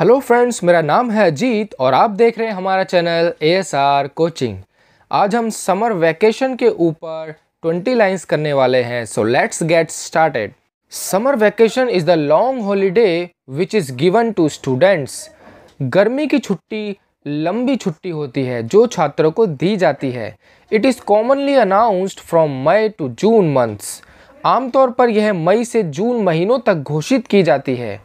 Hello friends मेरा नाम है अजीत और आप देख रहे हैं हमारा चैनल ए कोचिंग आज हम समर वैकेशन के ऊपर 20 लाइंस करने वाले हैं so let's get started summer vacation is the long holiday which is given to students गर्मी की छुट्टी लंबी छुट्टी होती है जो छात्रों को दी जाती है it is commonly announced from May to June months आमतौर पर यह मई से जून महीनों तक घोषित की जाती है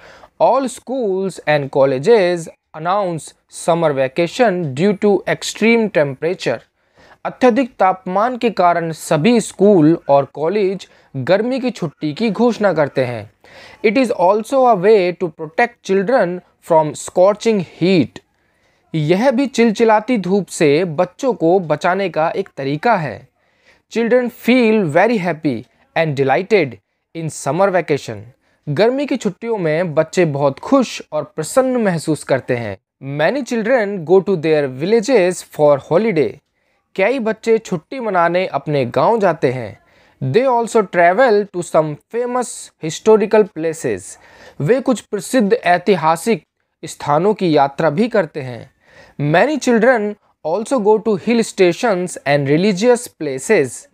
all schools and colleges announce summer vacation due to extreme temperature. अत्यधिक तापमान के कारण सभी स्कूल और कॉलेज गर्मी की छुट्टी की घोषणा करते हैं it is also a way to protect children from scorching heat यह भी चिलचिलाती धूप से बच्चों को बचाने का एक तरीका है children feel very happy and delighted in summer vacation गर्मी की छुट्टियों में बच्चे बहुत खुश और प्रसन्न महसूस करते हैं many children go to their villages for holiday कई बच्चे छुट्टी मनाने अपने गांव जाते हैं they also travel to some famous historical places वे कुछ प्रसिद्ध ऐतिहासिक स्थानों की यात्रा भी करते हैं many children also go to hill stations and religious places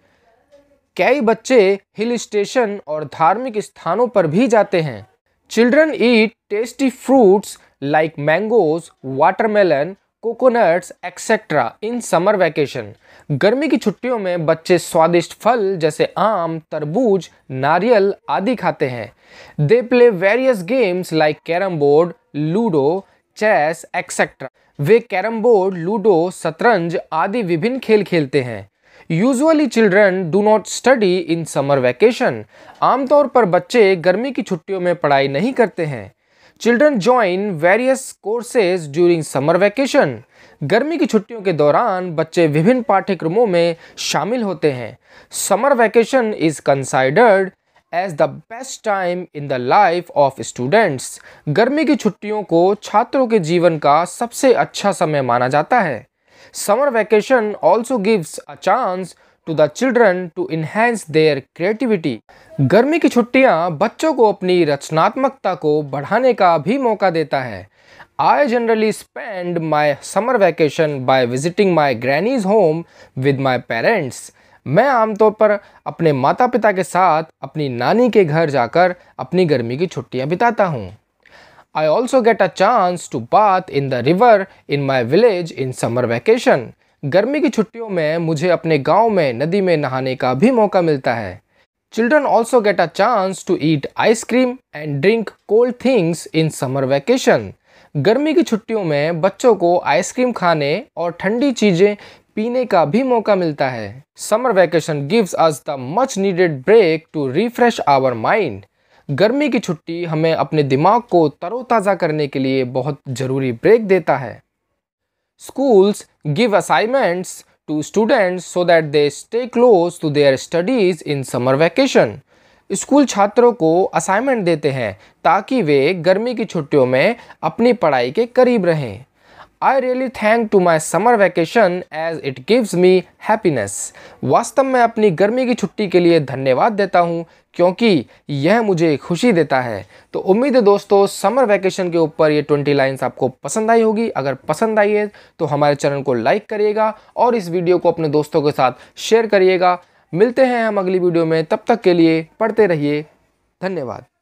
कई बच्चे हिल स्टेशन और धार्मिक स्थानों पर भी जाते हैं children eat tasty fruits like mangoes watermelon coconuts etcetera in summer vacation गर्मी की छुट्टियों में बच्चे स्वादिष्ट फल जैसे आम तरबूज नारियल आदि खाते हैं they play various games like carrom board ludo chess etcetera वे कैरम बोर्ड लूडो शतरंज आदि विभिन्न खेल खेलते हैं usually children do not study in summer vacation आमतौर पर बच्चे गर्मी की छुट्टियों में पढ़ाई नहीं करते हैं children join various courses during summer vacation गर्मी की छुट्टियों के दौरान बच्चे विभिन्न पाठ्यक्रमों में शामिल होते हैं summer vacation is considered as the best time in the life of students गर्मी की छुट्टियों को छात्रों के जीवन का सबसे अच्छा समय माना जाता है summer vacation also gives a chance to the children to enhance their creativity गर्मी की छुट्टियाँ बच्चों को अपनी रचनात्मकता को बढ़ाने का भी मौका देता है I generally spend my summer vacation by visiting my granny's home with my parents मैं आमतौर पर अपने माता पिता के साथ अपनी नानी के घर जाकर अपनी गर्मी की छुट्टियाँ बिताता हूँ I also get a chance to bath in the river in my village in summer vacation गर्मी की छुट्टियों में मुझे अपने गांव में नदी में नहाने का भी मौका मिलता है children also get a chance to eat ice cream and drink cold things in summer vacation गर्मी की छुट्टियों में बच्चों को आइसक्रीम खाने और ठंडी चीज़ें पीने का भी मौका मिलता है summer vacation gives us the much needed break to refresh our mind गर्मी की छुट्टी हमें अपने दिमाग को तरोताज़ा करने के लिए बहुत ज़रूरी ब्रेक देता है schools give assignments to students so that they stay close to their studies in summer vacation school छात्रों को असाइनमेंट देते हैं ताकि वे गर्मी की छुट्टियों में अपनी पढ़ाई के करीब रहें I really thank to my summer vacation as it gives me happiness वास्तव में अपनी गर्मी की छुट्टी के लिए धन्यवाद देता हूँ क्योंकि यह मुझे खुशी देता है तो उम्मीद है दोस्तों समर वैकेशन के ऊपर ये ट्वेंटी लाइन्स आपको पसंद आई होगी अगर पसंद आई है तो हमारे चैनल को लाइक करिएगा और इस वीडियो को अपने दोस्तों के साथ शेयर करिएगा मिलते हैं हम अगली वीडियो में तब तक के लिए पढ़ते रहिए धन्यवाद